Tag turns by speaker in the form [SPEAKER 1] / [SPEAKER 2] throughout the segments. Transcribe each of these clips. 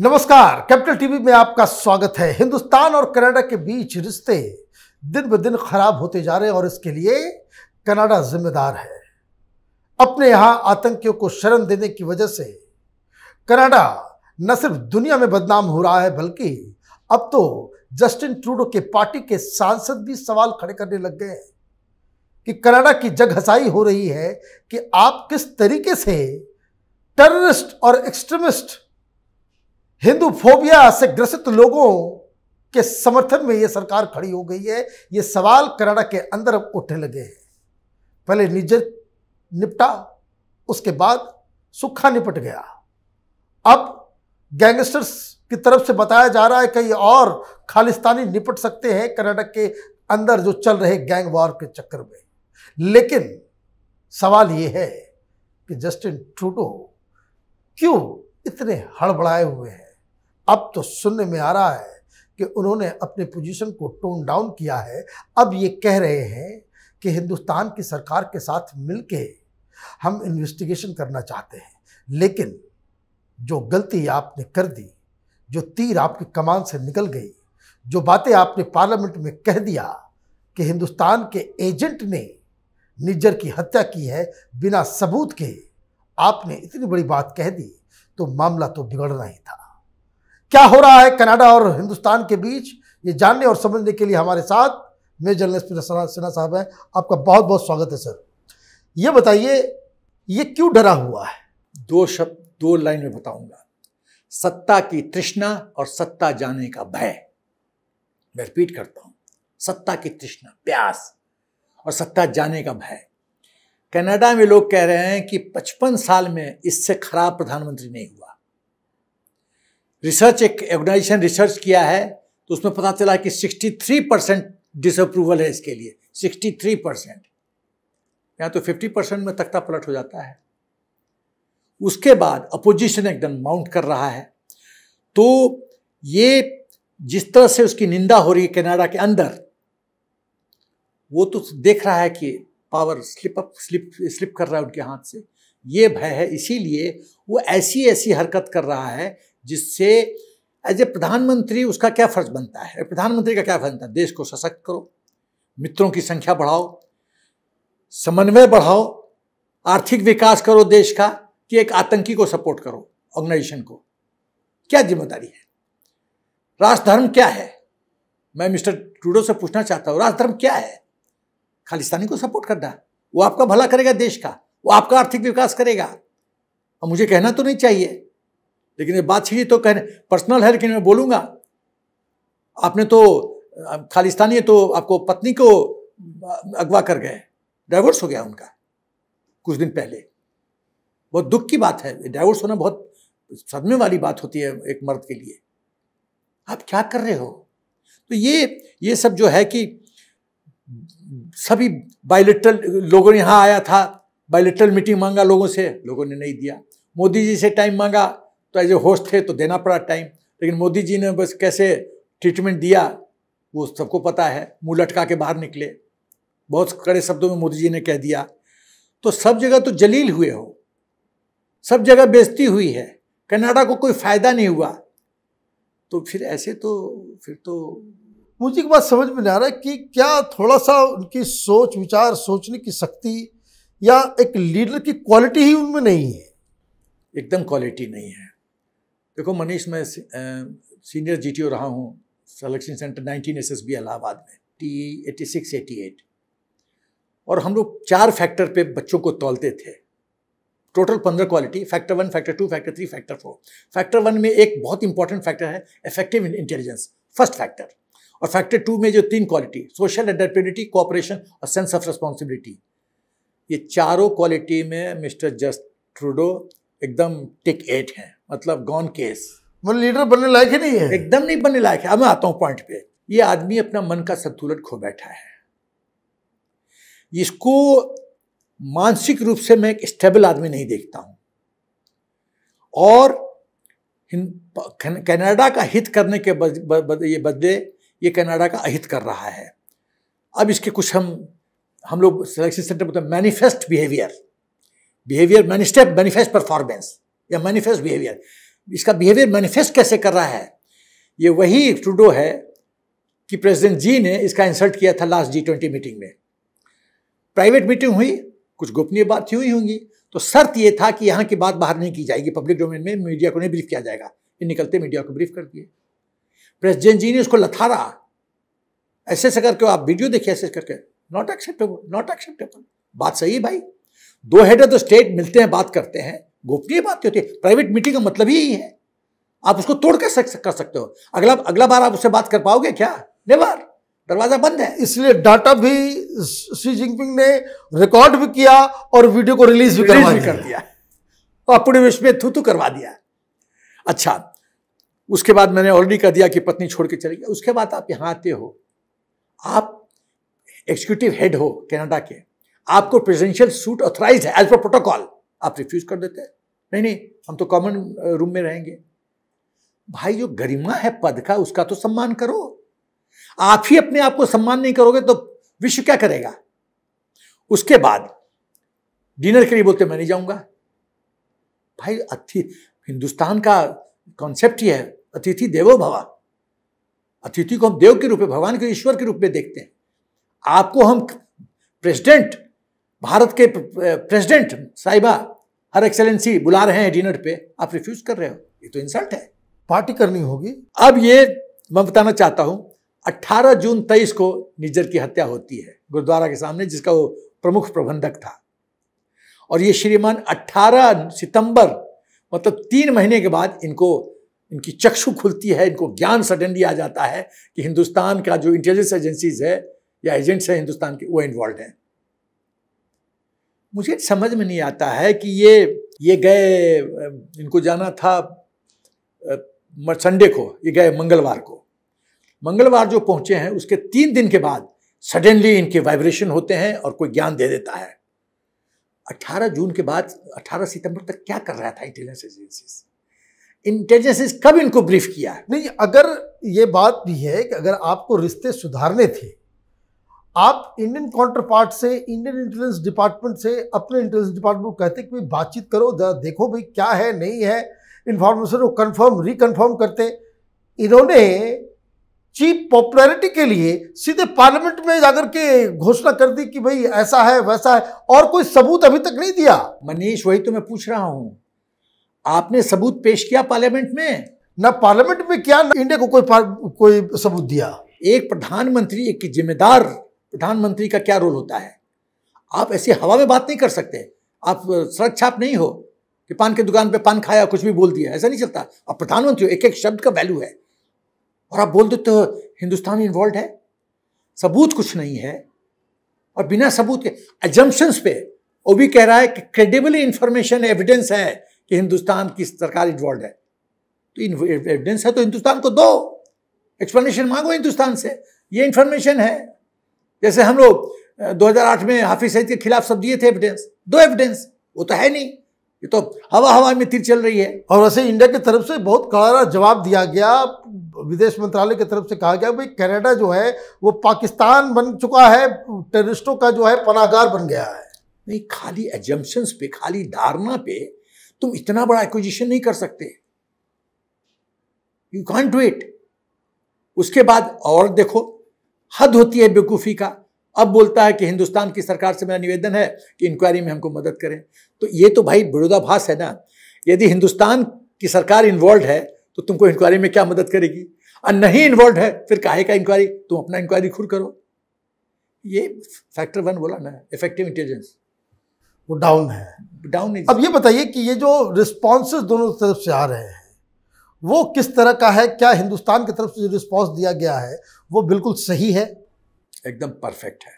[SPEAKER 1] नमस्कार capital TV में आपका स्वागत है हिंदुस्तान और कनाडा के बीच रिश्ते दिन ब दिन खराब होते जा रहे हैं और इसके लिए कनाडा जिम्मेदार है अपने यहाँ आतंकियों को शरण देने की वजह से कनाडा न सिर्फ दुनिया में बदनाम हो रहा है बल्कि अब तो जस्टिन ट्रूडो के पार्टी के सांसद भी सवाल खड़े करने लग गए हैं कि कनाडा की जगहसाई हो रही है कि आप किस तरीके से टेररिस्ट और एक्सट्रीमिस्ट हिंदू फोबिया से ग्रसित लोगों के समर्थन में ये सरकार खड़ी हो गई है ये सवाल कनाडा के अंदर अब उठने लगे हैं पहले निज निपटा उसके बाद सुखा निपट गया अब गैंगस्टर्स की तरफ से बताया जा रहा है कई और खालिस्तानी निपट सकते हैं कनाडा के अंदर जो चल रहे गैंग वॉर के चक्कर में लेकिन सवाल ये है कि जस्टिन ट्रूडो क्यों इतने हड़बड़ाए हुए हैं अब तो सुनने में आ रहा है कि उन्होंने अपने पोजीशन को टोन डाउन किया है अब ये कह रहे हैं कि हिंदुस्तान की सरकार के साथ मिलके हम इन्वेस्टिगेशन करना चाहते हैं लेकिन जो गलती आपने कर दी जो तीर आपकी कमान से निकल गई जो बातें आपने पार्लियामेंट में कह दिया कि हिंदुस्तान के एजेंट ने निज्जर की हत्या की है बिना सबूत के आपने इतनी बड़ी बात कह दी तो मामला तो बिगड़ना ही था क्या हो रहा है कनाडा और हिंदुस्तान के बीच ये जानने और समझने के लिए हमारे साथ मेजर जनरल सिन्हा साहब हैं आपका बहुत बहुत स्वागत है सर ये
[SPEAKER 2] बताइए ये क्यों डरा हुआ है दो शब्द दो लाइन में बताऊंगा सत्ता की तृष्णा और सत्ता जाने का भय मैं रिपीट करता हूं सत्ता की तृष्णा प्यास और सत्ता जाने का भय कनाडा में लोग कह रहे हैं कि 55 साल में इससे खराब प्रधानमंत्री नहीं हुआ रिसर्च एक ऑर्गेनाइजेशन रिसर्च किया है तो उसमें पता चला कि 63 परसेंट डिसअप्रूवल है इसके लिए 63 परसेंट या तो 50 परसेंट में तख्ता पलट हो जाता है उसके बाद अपोजिशन एकदम माउंट कर रहा है तो ये जिस तरह से उसकी निंदा हो रही है कनाडा के अंदर वो तो देख रहा है कि power slip up slip slip कर रहा है उनके हाथ से ये भय है इसीलिए वो ऐसी ऐसी हरकत कर रहा है जिससे एज ए प्रधानमंत्री उसका क्या फर्ज बनता है प्रधानमंत्री का क्या फर्ज बनता है देश को सशक्त करो मित्रों की संख्या बढ़ाओ समन्वय बढ़ाओ आर्थिक विकास करो देश का कि एक आतंकी को सपोर्ट करो ऑर्गेनाइजेशन को क्या जिम्मेदारी है राष्ट्रधर्म क्या है मैं मिस्टर टूडो से पूछना चाहता हूँ राजधर्म क्या है खालिस्तानी को सपोर्ट करना वो आपका भला करेगा देश का वो आपका आर्थिक विकास करेगा और मुझे कहना तो नहीं चाहिए लेकिन ये बात छिड़ी तो कहने पर्सनल है लेकिन मैं बोलूँगा आपने तो खालिस्तानी तो आपको पत्नी को अगवा कर गए डाइवोर्स हो गया उनका कुछ दिन पहले बहुत दुख की बात है डाइवोर्स होना बहुत सदमे वाली बात होती है एक मर्द के लिए आप क्या कर रहे हो तो ये ये सब जो है कि सभी बायोलिट्रल लोगों ने यहाँ आया था बायोलिट्रल मीटिंग मांगा लोगों से लोगों ने नहीं दिया मोदी जी से टाइम मांगा तो एज ए होस्ट थे तो देना पड़ा टाइम लेकिन मोदी जी ने बस कैसे ट्रीटमेंट दिया वो सबको पता है मुंह लटका के बाहर निकले बहुत कड़े शब्दों में मोदी जी ने कह दिया तो सब जगह तो जलील हुए हो सब जगह बेजती हुई है कनाडा को कोई फ़ायदा नहीं हुआ तो फिर ऐसे तो फिर तो मुझे एक बात समझ में
[SPEAKER 1] नहीं आ रहा है कि क्या थोड़ा सा उनकी सोच विचार सोचने की शक्ति या एक लीडर की क्वालिटी ही उनमें नहीं है
[SPEAKER 2] एकदम क्वालिटी नहीं है देखो मनीष मैं सीनियर जी रहा हूँ selection centre S B Allahabad में T eighty six eighty eight और हम लोग चार फैक्टर पे बच्चों को तोलते थे टोटल पंद्रह quality factor one factor two factor three factor four factor one में एक बहुत इंपॉर्टेंट फैक्टर है इफेक्टिव इंटेलिजेंस फर्स्ट फैक्टर और फैक्टर टू में जो तीन क्वालिटी सोशल एडेप्टेबिलिटी कोऑपरेशन और सेंस ऑफ रिस्पॉन्सिबिलिटी ये चारों क्वालिटी में मिस्टर जस्ट ट्रूडो एकदम टिक एट हैं मतलब गॉन केस मतलब लीडर बनने लायक ही नहीं है एकदम नहीं बनने लायक है अब मैं आता हूं पॉइंट पे ये आदमी अपना मन का संतुलन खो बैठा है इसको मानसिक रूप से मैं एक स्टेबल आदमी नहीं देखता हूं और कनाडा का हित करने के बद, बद, ये बदले ये कनाडा का अहित कर रहा है अब इसके कुछ हम हम लोग सिलेक्शन सेंटर में मैनिफेस्ट बिहेवियर बिहेवियर मैनिस्टेप मैनिफेस्ट परफॉर्मेंस या मैनिफेस्ट बिहेवियर इसका बिहेवियर मैनिफेस्ट कैसे कर रहा है ये वही ट्रूडो है कि प्रेसिडेंट जी ने इसका इंसल्ट किया था लास्ट जी ट्वेंटी मीटिंग में प्राइवेट मीटिंग हुई कुछ गोपनीय थी हुई होंगी तो शर्त ये था कि यहाँ की बात बाहर नहीं की जाएगी पब्लिक डोमेन में मीडिया को नहीं ब्रीफ किया जाएगा ये निकलते मीडिया को ब्रीफ कर दिए प्रेसिडेंट जी ने उसको लथारा ऐसे ऐसे करके आप वीडियो देखिए ऐसे करके नॉट एक्सेप्टेबल नॉट एक्सेप्टेबल बात सही है भाई दो हेड ऑफ द स्टेट मिलते हैं बात करते हैं गोपनीय बात होती है प्राइवेट मीटिंग का मतलब ही है आप उसको तोड़ कर कर सकते हो अगला अगला बार आप उससे बात कर पाओगे क्या नेवर दरवाजा
[SPEAKER 1] बंद है इसलिए डाटा भी शी जिनपिंग ने रिकॉर्ड भी किया और वीडियो
[SPEAKER 2] को रिलीज भी, रिलीज भी कर दिया और पूरे विश्व में थू थू करवा दिया अच्छा उसके बाद मैंने ऑलरेडी कह दिया कि पत्नी छोड़ के चले गए उसके बाद आप यहाँ आते हो आप एग्जीक्यूटिव हेड हो कनाडा के आपको प्रेजेंशियल सूट ऑथराइज है एज पर प्रोटोकॉल आप रिफ्यूज कर देते हैं नहीं नहीं हम तो कॉमन रूम में रहेंगे भाई जो गरिमा है पद का उसका तो सम्मान करो आप ही अपने आप को सम्मान नहीं करोगे तो विश्व क्या करेगा उसके बाद डिनर के लिए बोलते मैं नहीं जाऊंगा भाई अति हिंदुस्तान का कॉन्सेप्ट ही है अतिथि देवो भवा अतिथि को हम देव के रूप में भगवान के ईश्वर के रूप में देखते हैं आपको हम प्रेसिडेंट भारत के प्रेसिडेंट साहिबा हर एक्सेलेंसी बुला रहे हैं डिनर पे आप रिफ्यूज कर रहे हो ये तो इंसल्ट है पार्टी करनी होगी अब ये मैं बताना चाहता हूं 18 जून 23 को निज्जर की हत्या होती है गुरुद्वारा के सामने जिसका वो प्रमुख प्रबंधक था और ये श्रीमान 18 सितंबर मतलब तीन महीने के बाद इनको इनकी चक्षु खुलती है इनको ज्ञान सडनली आ जाता है कि हिंदुस्तान का जो इंटेलिजेंस एजेंसीज है या एजेंट्स हैं हिंदुस्तान के वो इन्वॉल्व हैं मुझे समझ में नहीं आता है कि ये ये गए इनको जाना था संडे को ये गए मंगलवार को मंगलवार जो पहुंचे हैं उसके तीन दिन के बाद सडनली इनके वाइब्रेशन होते हैं और कोई ज्ञान दे देता है 18 जून के बाद 18 सितंबर तक क्या कर रहा था इंटेलिजेंस एजेंसी इंटेलिजेंस
[SPEAKER 1] कब इनको ब्रीफ किया है नहीं अगर ये बात भी है कि अगर आपको रिश्ते सुधारने थे आप इंडियन काउंटर पार्ट से इंडियन इंटेलिजेंस डिपार्टमेंट से अपने इंटेलिजेंस डिपार्टमेंट को कहते कि बातचीत करो देखो भाई क्या है नहीं है इन्फॉर्मेशन को कंफर्म रिकन्फर्म करते इन्होंने चीप पॉपुलैरिटी के लिए सीधे पार्लियामेंट में जाकर के घोषणा कर दी कि भाई ऐसा है वैसा है और कोई सबूत अभी तक नहीं
[SPEAKER 2] दिया मनीष वही तो मैं पूछ रहा हूं आपने सबूत पेश किया पार्लियामेंट में ना पार्लियामेंट में किया ना इंडिया को कोई कोई सबूत दिया एक प्रधानमंत्री एक जिम्मेदार प्रधानमंत्री का क्या रोल होता है आप ऐसी हवा में बात नहीं कर सकते आप सड़क छाप नहीं हो कि पान के दुकान पे पान खाया कुछ भी बोल दिया ऐसा नहीं चलता आप प्रधानमंत्री हो एक एक शब्द का वैल्यू है और आप बोल देते हो तो हिंदुस्तान इन्वॉल्व है सबूत कुछ नहीं है और बिना सबूत के एजम्पन्स पे वो भी कह रहा है कि क्रेडिबल इंफॉर्मेशन एविडेंस है कि हिंदुस्तान की सरकार इन्वॉल्व है तो एविडेंस है तो हिंदुस्तान को दो एक्सप्लेनेशन मांगो हिंदुस्तान से ये इन्फॉर्मेशन है जैसे हम लोग 2008 में हाफिज सईद के खिलाफ सब दिए थे एविडेंस दो एविडेंस वो तो है नहीं ये तो हवा हवा में तीर चल रही है और वैसे इंडिया की तरफ से बहुत
[SPEAKER 1] कड़ा जवाब दिया गया विदेश मंत्रालय की तरफ से कहा गया भाई कनाडा जो है वो
[SPEAKER 2] पाकिस्तान बन चुका है टेररिस्टों का जो है पनागार बन गया है नहीं खाली एजम्पन्स पे खाली धारणा पे तुम इतना बड़ा एक्विजिशन नहीं कर सकते यू कॉन्ट डू इट उसके बाद और देखो हद होती है बेवकूफ़ी का अब बोलता है कि हिंदुस्तान की सरकार से मेरा निवेदन है कि इंक्वायरी में हमको मदद करें तो ये तो भाई विरोधाभास है ना यदि हिंदुस्तान की सरकार इन्वॉल्व है तो तुमको इंक्वायरी में क्या मदद करेगी और नहीं इन्वॉल्व है फिर काहे का इंक्वायरी तुम अपना इंक्वायरी खुद करो ये फैक्टर वन बोला ना इफेक्टिव इंटेलिजेंस वो डाउन
[SPEAKER 1] है डाउन अब ये बताइए कि ये जो रिस्पॉन्स दोनों तरफ से आ रहे हैं वो किस तरह का है क्या हिंदुस्तान की तरफ से जो रिस्पॉन्स दिया गया है वो बिल्कुल सही है
[SPEAKER 2] एकदम परफेक्ट है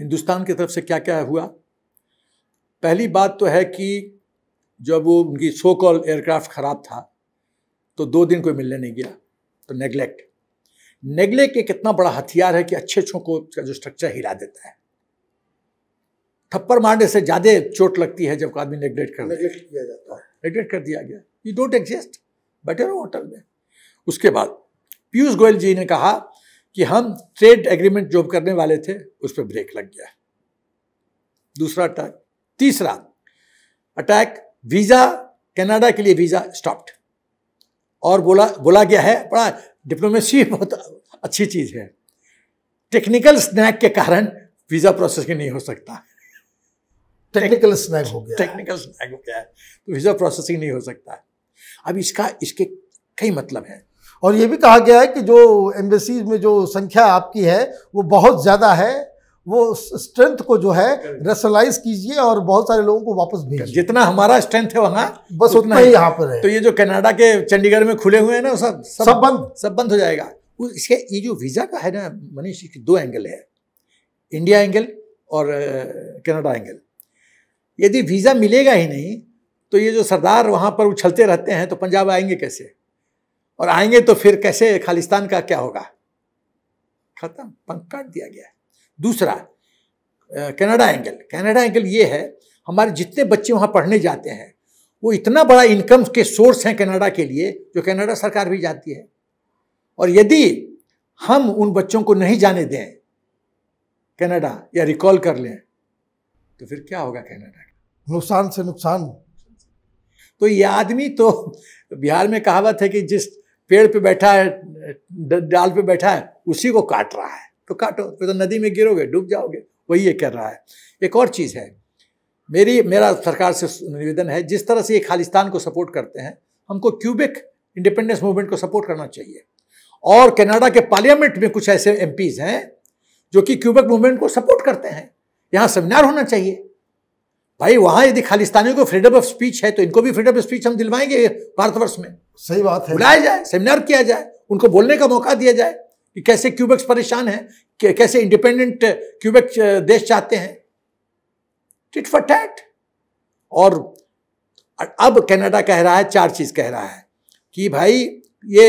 [SPEAKER 2] हिंदुस्तान की तरफ से क्या क्या हुआ पहली बात तो है कि जब वो उनकी सो कॉल एयरक्राफ्ट ख़राब था तो दो दिन कोई मिलने नहीं गया तो नेगलेक्ट नेगलेक्ट एक इतना बड़ा हथियार है कि अच्छे अच्छों को उसका जो स्ट्रक्चर हिला देता है थप्पड़ मारने से ज़्यादा चोट लगती है जब आदमी नेगलेक्ट कर नेगलेक्ट किया जाता है नेगलेक्ट कर दिया गया यू डोंट एग्जिस्ट बैठे रहो होटल में उसके बाद पीयूष गोयल जी ने कहा कि हम ट्रेड एग्रीमेंट जॉब करने वाले थे उस पर ब्रेक लग गया दूसरा अटैक तीसरा अटैक वीज़ा कनाडा के लिए वीज़ा स्टॉप्ड और बोला बोला गया है बड़ा डिप्लोमेसी बहुत अच्छी चीज़ है टेक्निकल स्नैक के कारण वीज़ा प्रोसेसिंग नहीं हो सकता टेक्निकल स्नैक हो गया टेक्निकल स्नैक हो गया है तो वीज़ा प्रोसेसिंग नहीं हो सकता है अब इसका इसके
[SPEAKER 1] कई मतलब है और ये भी कहा गया है कि जो एम्बेसीज में जो संख्या आपकी है वो बहुत ज़्यादा है वो स्ट्रेंथ को जो है रेसलाइज कीजिए और बहुत सारे
[SPEAKER 2] लोगों को वापस भेजिए जितना हमारा स्ट्रेंथ है वहाँ बस उतना ही यहाँ पर है तो ये जो कनाडा के चंडीगढ़ में खुले हुए हैं ना सब सब बंद सब बंद हो जाएगा इसके ये जो वीज़ा का है ना मनीष इसके दो एंगल है इंडिया एंगल और कनाडा एंगल यदि वीज़ा मिलेगा ही नहीं तो ये जो सरदार वहाँ पर उछलते रहते हैं तो पंजाब आएंगे कैसे और आएंगे तो फिर कैसे खालिस्तान का क्या होगा खत्म पंख काट दिया गया है दूसरा कनाडा एंगल कनाडा एंगल ये है हमारे जितने बच्चे वहाँ पढ़ने जाते हैं वो इतना बड़ा इनकम के सोर्स हैं कनाडा के लिए जो कनाडा सरकार भी जाती है और यदि हम उन बच्चों को नहीं जाने दें कनाडा या रिकॉल कर लें तो फिर क्या होगा कनाडा नुकसान से नुकसान तो ये आदमी तो बिहार में कहावत है कि जिस पेड़ पे बैठा है डाल पे बैठा है उसी को काट रहा है तो काटो फिर तो नदी में गिरोगे डूब जाओगे वही ये कर रहा है एक और चीज़ है मेरी मेरा सरकार से निवेदन है जिस तरह से ये खालिस्तान को सपोर्ट करते हैं हमको क्यूबिक इंडिपेंडेंस मूवमेंट को सपोर्ट करना चाहिए और कनाडा के पार्लियामेंट में कुछ ऐसे एम हैं जो कि क्यूबिक मूवमेंट को सपोर्ट करते हैं यहाँ सेमिनार होना चाहिए भाई वहां यदि खालिस्तानियों को फ्रीडम ऑफ स्पीच है तो इनको भी फ्रीडम ऑफ स्पीच हम दिलवाएंगे भारतवर्ष में सही बात है बुलाया जाए सेमिनार किया जाए उनको बोलने का मौका दिया जाए कि कैसे क्यूबेक्स परेशान है कैसे इंडिपेंडेंट क्यूबेक देश चाहते हैं टिट फॉर टैट और अब कनाडा कह रहा है चार चीज कह रहा है कि भाई ये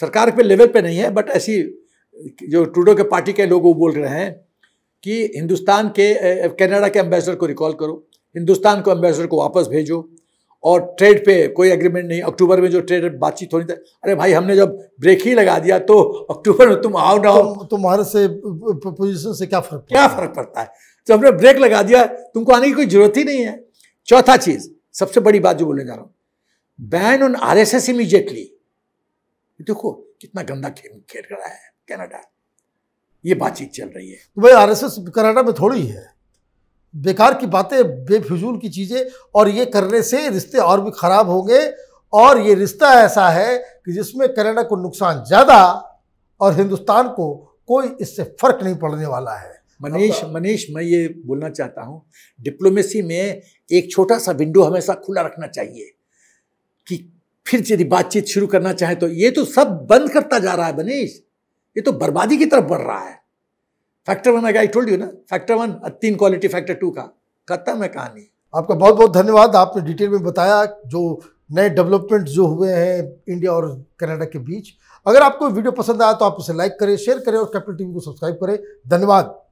[SPEAKER 2] सरकार के लेवल पे नहीं है बट ऐसी जो ट्रूडो के पार्टी के लोग वो बोल रहे हैं कि हिंदुस्तान के कनाडा के एम्बेसडर को रिकॉल करो हिंदुस्तान को एम्बेसडर को वापस भेजो और ट्रेड पे कोई एग्रीमेंट नहीं अक्टूबर में जो ट्रेड बातचीत होनी थी अरे भाई हमने जब ब्रेक ही लगा दिया तो अक्टूबर में तुम आओ ना तुम्हारे से
[SPEAKER 1] पोजीशन से क्या फर्क
[SPEAKER 2] क्या फर्क पड़ता है जब हमने ब्रेक लगा दिया तुमको आने की कोई जरूरत ही नहीं है चौथा चीज सबसे बड़ी बात जो बोलने जा रहा हूँ ban on R S S immediately देखो कितना गंदा खेल खेल रहा है कैनेडा ये बातचीत चल रही है
[SPEAKER 1] तो भाई एस कनाडा में थोड़ी है बेकार की बातें बेफिजूल की चीज़ें और ये करने से रिश्ते और भी ख़राब होंगे और ये रिश्ता ऐसा है कि जिसमें कनाडा को नुकसान ज़्यादा और हिंदुस्तान को कोई इससे
[SPEAKER 2] फ़र्क नहीं पड़ने वाला है मनीष मनीष मैं ये बोलना चाहता हूँ डिप्लोमेसी में एक छोटा सा विंडो हमेशा खुला रखना चाहिए कि फिर यदि बातचीत शुरू करना चाहे तो ये तो सब बंद करता जा रहा है मनीष ये तो बर्बादी की तरफ बढ़ रहा है factor one I told you ना फैक्टर वन तीन क्वालिटी फैक्टर टू का खत्म है कहानी
[SPEAKER 1] आपका बहुत बहुत धन्यवाद आपने डिटेल में बताया जो नए डेवलपमेंट जो हुए हैं इंडिया और कनाडा के बीच अगर आपको वीडियो पसंद आया तो आप इसे लाइक करें शेयर करें और कैपिटल टीवी को सब्सक्राइब करें धन्यवाद